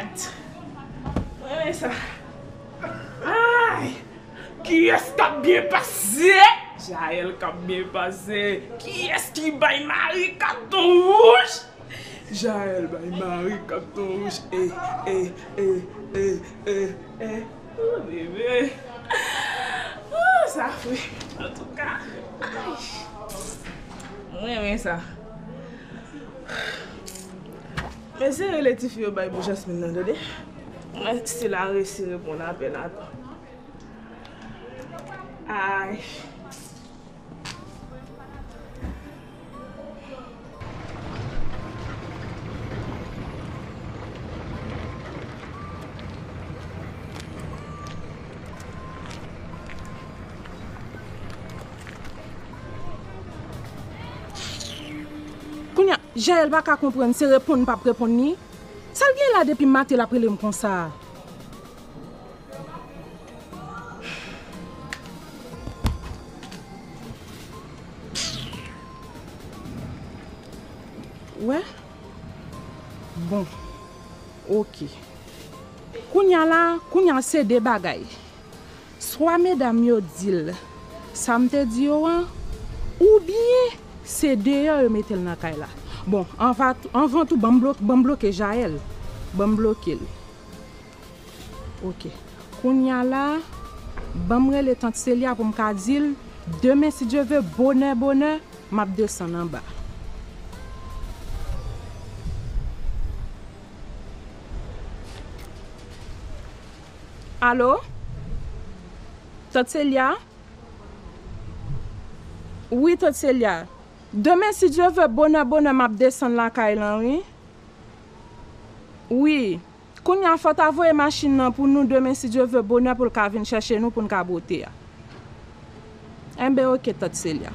Mwen men sa Ay Ki es ka biye pase Jael ka biye pase Ki es ki baye Mary kato ouj Jael baye Mary kato ouj Hey eh, eh, Hey eh, Hey Hey Hey Hey Oh bebe Oh sa fwi En tout cas Ay Mwen men sa Mwen se yon leti fi yon baybo jasmen nan do de. Mwen se la resiri pou nan apel ato. Ayf. Jael baka kompren se repon pap repon ni. Sal gen la depi matel aprele mkon sa. Ouè? Bon. Ok. Kounyan la, kounyan se de bagay. Swa me dam yo dil. Samte di yo an. Ou biye, se de yo e metel nan kay la. Bon, en va tout, bon bloc, bon Jaël. Bon bloqué. Ok. Quand a là, bon bré le temps de pour me dire, demain si Dieu veut, bonheur, bonheur, m'a descendre en bas. Allô? Tante Celia? Oui, Tante Celia. Demen si Djevè bonè bonè m ap desen la kailan wè. Oui, koun yon fote avoye machin nan pou nou demen si Djevè bonè pou l ka vin chache nou pou l ka bote ya. Enbe eh o ketat sel ya.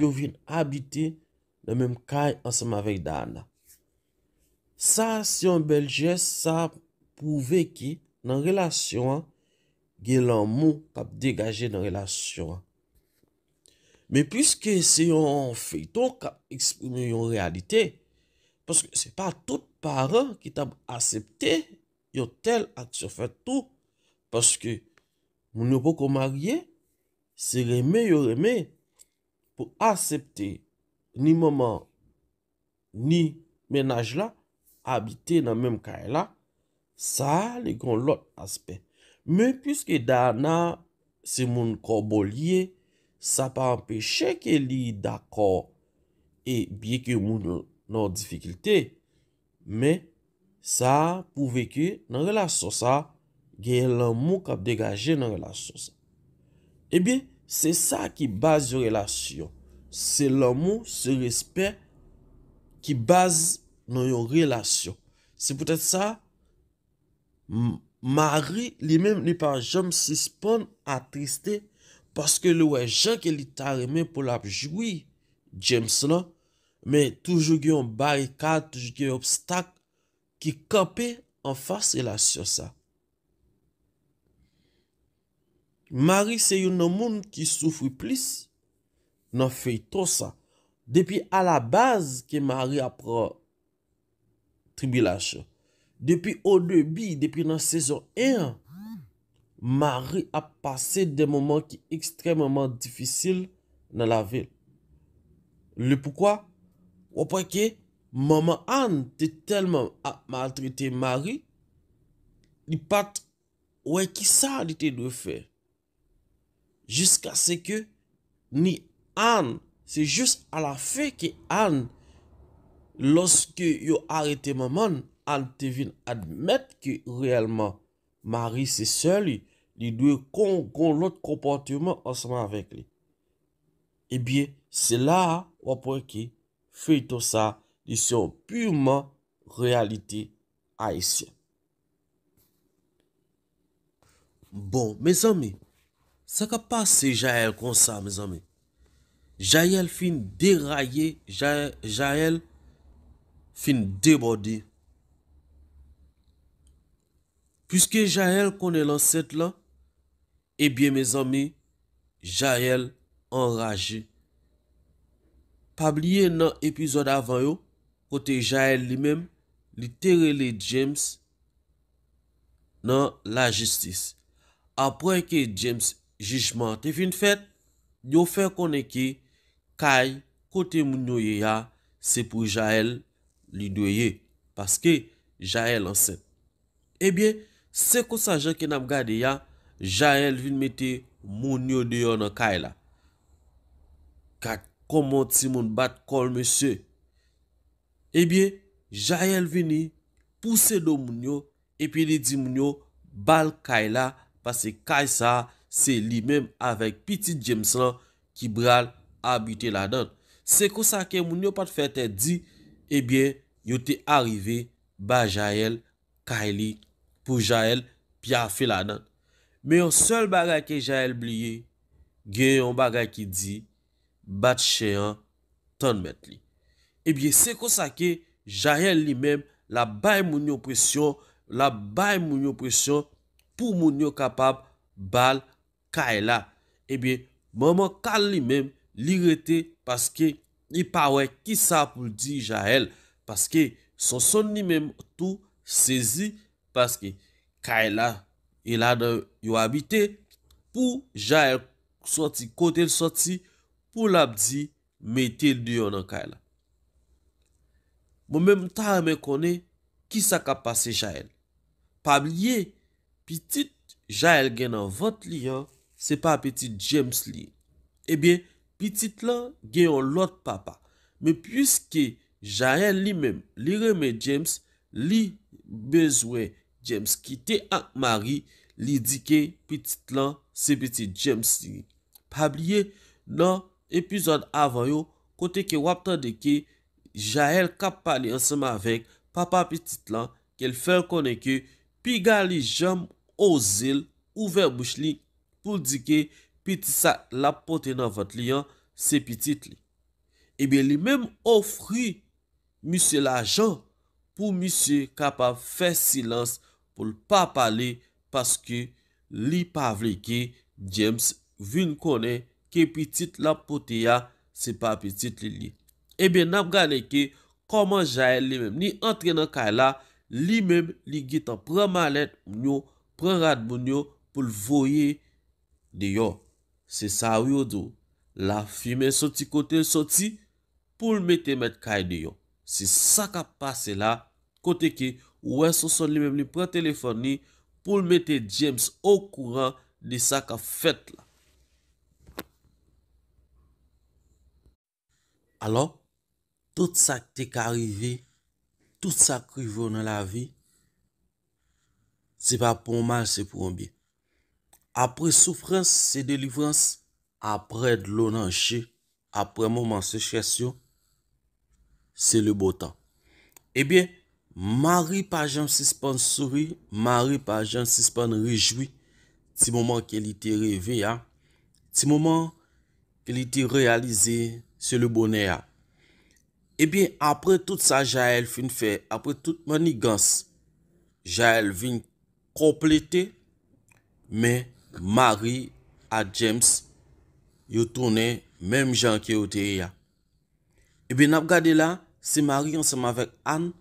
Yo vin habite nan menm kay ansanm avek dana. Sa siyon belje, sa pouve ki nan relasyon, ge lan mou kap degaje nan relasyon. Me pwiske seyon feyton kap eksprime yon realite, paske se pa tout paran ki tab asepte, yo tel at se fè tout, paske moun yo pou ko marye, Se reme yo reme pou asepte ni maman ni menaj la habite nan menm kare la, sa li kon lot aspe. Me pwiske dana se moun kor bolye, sa pa anpeche ke li dako e bye ke moun nan difikilte, me sa pou veke nan relasyon sa gen lan mou kap degaje nan relasyon sa. Ebyen, eh se sa ki base yon relasyon. Se lomo, se respet ki base nou yon relasyon. Se pwetet sa, Marie li menm li pa jom sispon atristi paske lou wè jen ke li tare men pou la pjoui James lan, men toujou gen yon barikat, toujou gen yon obstak ki kapè an fars relasyon sa. Mari se yon nan moun ki soufri plis, nan fey to sa. Depi a la baz ke mari apre tribilaj. Depi o debi, depi nan sezon 1, mari ap pase de mouman ki ekstremmanman difisil nan la vel. Le poukwa? Ou pouke mouman an te telman ap matrite mari, li pat wè ki sa di te dwe fey. Jiska se ke ni an, se jist a la fe ki an, loske yo arete maman, an te vin admet ki reyelman, mari se soli, li dwe kon kon lote kompantumen ansman avek li. Ebyen, eh se la wapon ki, fey to sa, li son pureman reyalite aisyen. Bon, me zami, Saka pa se Jael konsa, me zami? Jael fin deraye, Jael fin debode. Puske Jael kone lanset la, ebyen me zami, Jael anraje. Pabliye nan epizode avan yo, kote Jael li mem, li terele James nan la justis. Apre ke James yon, Jijman te vin fet, yo fe kone ki, kay, kote moun yo ye ya, se pou Jael, li dweye, paske Jael ansen. E bie, se kosa jen ken ap gade ya, Jael vin meti, moun yo deyon an kay la. Kat, komon ti moun bat kol mese. E bie, Jael vini, puse do moun yo, e pi li di moun yo, bal kay la, pase kay sa a, Se li menm avek piti jem san ki bral abite la dan. Se kosake moun yo pat fete di, e bie yote arive ba Jael kare li pou Jael pi afe la dan. Me yon sol bagay ke Jael bliye, ge yon bagay ki di, bat che an ton met li. E bie se kosake Jael li menm la bay moun yo presyon pou moun yo kapab bal. Kaila, e ebe, mwen mwen kal li men Lirete, paske Ni pawe, ki sa pou di Jahel, paske Sonson li men, tou sezi Paske, Kaila e Ilade e yo habite Pou Jahel Soti, kote l soti Pou labdi, metel di yo nan Kaila Mwen men mwen ta, mwen kone Ki sa ka pase Jahel Pabliye, pitit Jahel gen nan vot li yo Se pa Petit James li. Ebyen, Petit lan gen yon lot papa. Me pwiske Jael li men, li reme James, li bezwe James kite ak mari, li dike Petit lan se Petit James li. Pabliye nan epizod avan yo, kote ke wap tan deke, Jael kap pali ansama vek papa Petit lan, ke l fèl konen ke, pi gali jam o zil, ouver bouch li, pou di ke piti sa la pote nan vat li an, se piti li. Ebe, li menm ofri, misye la jan, pou misye kapap fè silans, pou l pa pale, paske li pavle ke, James vin kone, ke piti la pote ya, se pa piti li li. Ebe, nap gane ke, koman jaye li menm, ni antre nan kaj la, li menm li git an pran malet mnyo, pran rad mnyo, pou l voye, De yon, se sa wyo do, la fi men soti kote soti pou l mette mette kaye de yon. Se sa ka pase la, kote ki, wè so son li mem li pre telefon ni pou l mette James ou kouran li sa ka fet la. Alo, tout sa ki te ka arrivi, tout sa ki voun nan la vi, se pa pou man se pou mbiye. apre soufrans, se delivrans, apre dlounan che, apre moun moun seksyasyon, se le botan. Ebyen, eh mari pa jan sispan souri, mari pa jan sispan rejwi, se moun moun ke li te revi ya, se moun moun ke li te realize se le bonen ya. Ebyen, eh apre tout sa jael fin fè, apre tout moun ni gans, jael vin kompletè, men, mari a James yo tonen menm jan ki yo teye ya. Ebyen ap gade la, se mari anseman vek Anne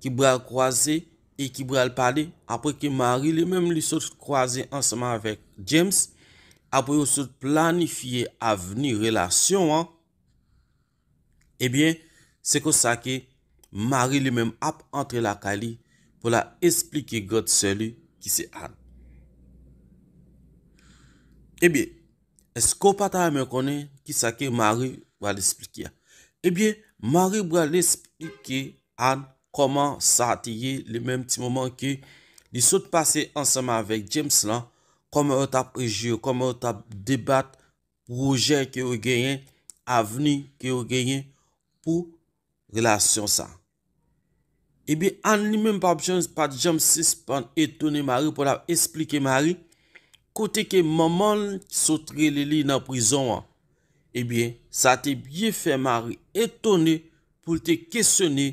ki bral kwaze e ki bral pale, apwe ke mari le menm li sot kwaze anseman vek James, apwe yo sot planifiye aveni relasyon an, ebyen se kosa ke mari le menm ap entre la kali pou la esplike God se li ki se Anne. E bie, esko pata me konen ki sa ke Marie wale esplike ya? E bie, Marie wale esplike an koman sa atiye le menm ti momen ki li sot pase ansama avek James lan koman wata prejio, koman wata debat proje ki ou genyen, aveni ki ou genyen pou relasyon sa. E bie, an li menm pa objons pati jom sispan etone Marie pou la esplike Marie kote ke maman ki sotre li li nan prizon an, e bie, sa te bie fe mari etone pou te kesyone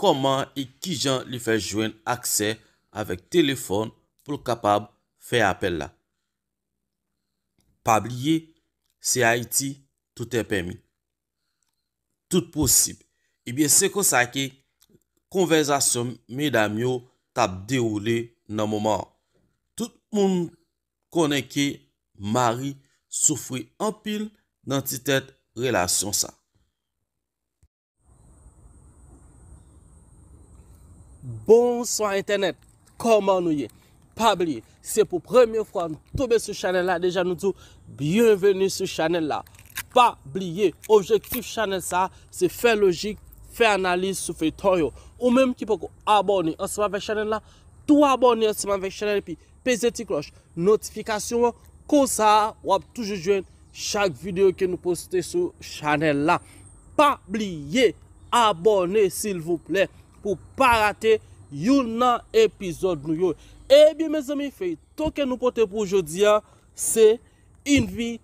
koman e ki jan li fe jwen akse avek telefon pou kapab fe apel la. Pabliye, se Haiti, tout e pemi. Tout posib. E bie, se kon sa ke, konvezasyon me dam yo tab de oule nan mouman an. Tout moun, konen ki mari soufri anpil nan ti tet relasyon sa. Bonswa internet, koman nou ye? Pabliye, se pou premye fwa nou toube sou chanel la, deja nou tou, byenveni sou chanel la. Pabliye, objektif chanel sa, se fe logik, fe analiz, sou fe toyo. Ou menm ki pou aboni answa fe chanel la, tou abonye seman vek chanel epi, peze ti kloch, notifikasyon, konsa, wap toujou jwen, chak videyo ke nou poste sou chanel la. Pa bliye, abonye sil vouple, pou pa rate yon nan epizod nou yon. Ebyen, eh mez ami fey, ton ke nou pote pou jodi ya, se, in vi,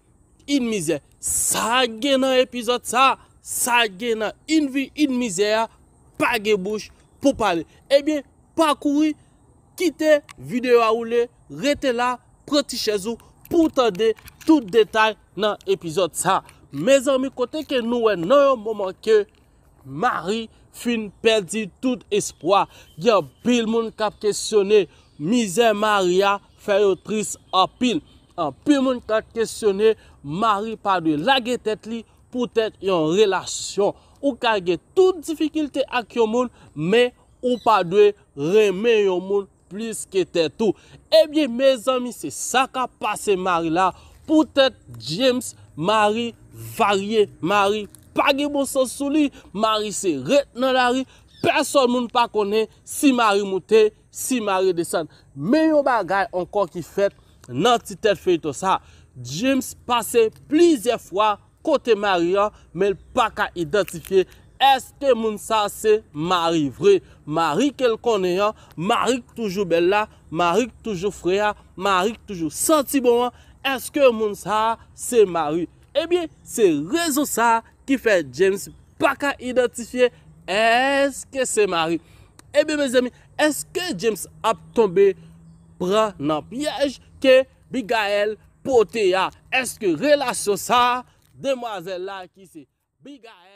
in mizye. Sa gen nan epizod sa, sa gen nan, in vi, in mizye ya, pa ge bouch pou pale. Ebyen, eh pa koui, Kite videyo a oule, rete la proti chezou pou tande tout detay nan epizod sa. Mezan mi kote ke nouwe nan yon mouman ke mari fin perdi tout espwa. Ya bil moun kap kesyone, mizè maria feyotris apin. Ya bil moun kap kesyone, mari padwe lage tet li pou tet yon relasyon. Ou kage tout difikilte ak yon moun, me ou padwe reme yon moun. plis ke tetou. Ebyen me zami se sa ka pase mari la pou tet James mari varie mari pa gebo sa souli mari se ret nan la ri person moun pa kone si mari moute si mari desen. Me yo bagay ankon ki fet nan ti tet fey to sa. James pase plisye fwa kote mari an, men pa ka identifiye Eske moun sa se mari vre? Mari kel kone ya? Mari k toujou bella? Mari k toujou freya? Mari k toujou santi bon? Eske moun sa se mari? Ebyen, se rezo sa ki fe James baka identifiye eske se mari? Ebyen, mes amin, eske James ap tombe pran nan pyej ke Bigael pote ya? Eske relasyon sa demwazel la ki se Bigael